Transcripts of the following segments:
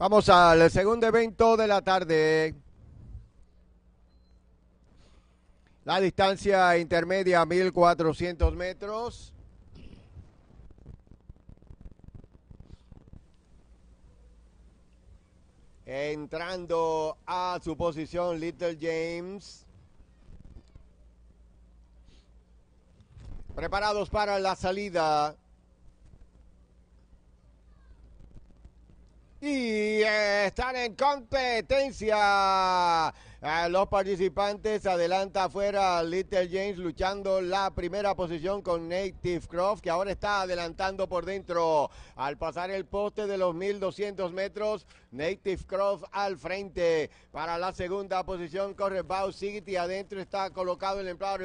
Vamos al segundo evento de la tarde. La distancia intermedia 1400 metros. Entrando a su posición Little James. Preparados para la salida. y eh, están en competencia los participantes adelanta afuera Little James luchando la primera posición con Native Croft, que ahora está adelantando por dentro. Al pasar el poste de los 1200 metros, Native Croft al frente. Para la segunda posición corre Bow City. Adentro está colocado el empleado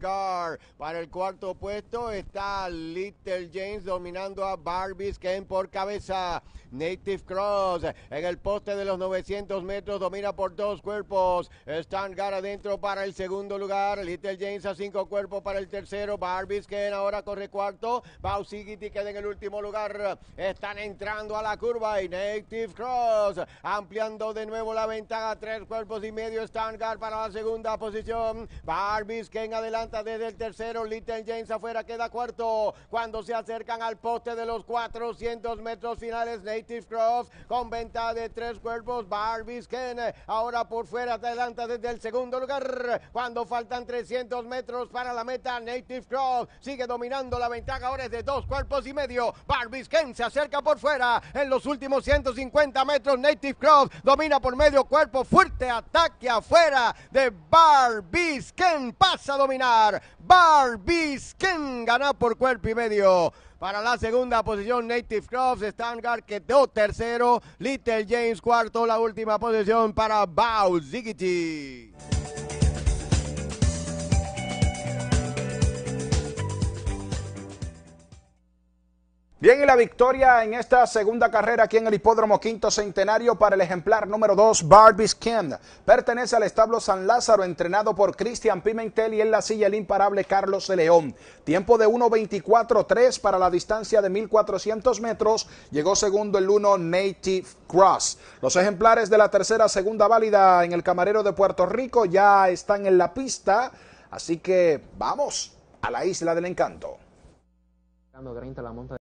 Guard. Para el cuarto puesto está Little James dominando a Barbies Ken por cabeza. Native Cross en el poste de los 900 metros domina por dos cuerpos cuerpos. adentro para el segundo lugar. Little James a cinco cuerpos para el tercero. Barbies que ahora corre cuarto. Bausigiti queda en el último lugar. Están entrando a la curva y Native Cross ampliando de nuevo la ventaja. Tres cuerpos y medio. Stangar para la segunda posición. Barbies que adelanta desde el tercero. Little James afuera queda cuarto. Cuando se acercan al poste de los 400 metros finales, Native Cross con venta de tres cuerpos. Barbies Ken eh, ahora por fuera adelanta desde el segundo lugar. Cuando faltan 300 metros para la meta, Native Cross sigue dominando la ventaja. Ahora es de dos cuerpos y medio. Barbies se acerca por fuera. En los últimos 150 metros, Native Cross domina por medio cuerpo. Fuerte ataque afuera de Barbies Ken. Pasa a dominar. Barbies gana por cuerpo y medio. Para la segunda posición, Native Crofts, Stangard quedó tercero, Little James cuarto, la última posición para Bow Ziggy. Bien, y la victoria en esta segunda carrera aquí en el Hipódromo Quinto Centenario para el ejemplar número 2, Barbies Kim, Pertenece al establo San Lázaro, entrenado por Cristian Pimentel y en la silla el imparable Carlos de León. Tiempo de 1.24.3 para la distancia de 1.400 metros. Llegó segundo el 1, Native Cross. Los ejemplares de la tercera segunda válida en el Camarero de Puerto Rico ya están en la pista, así que vamos a la Isla del Encanto.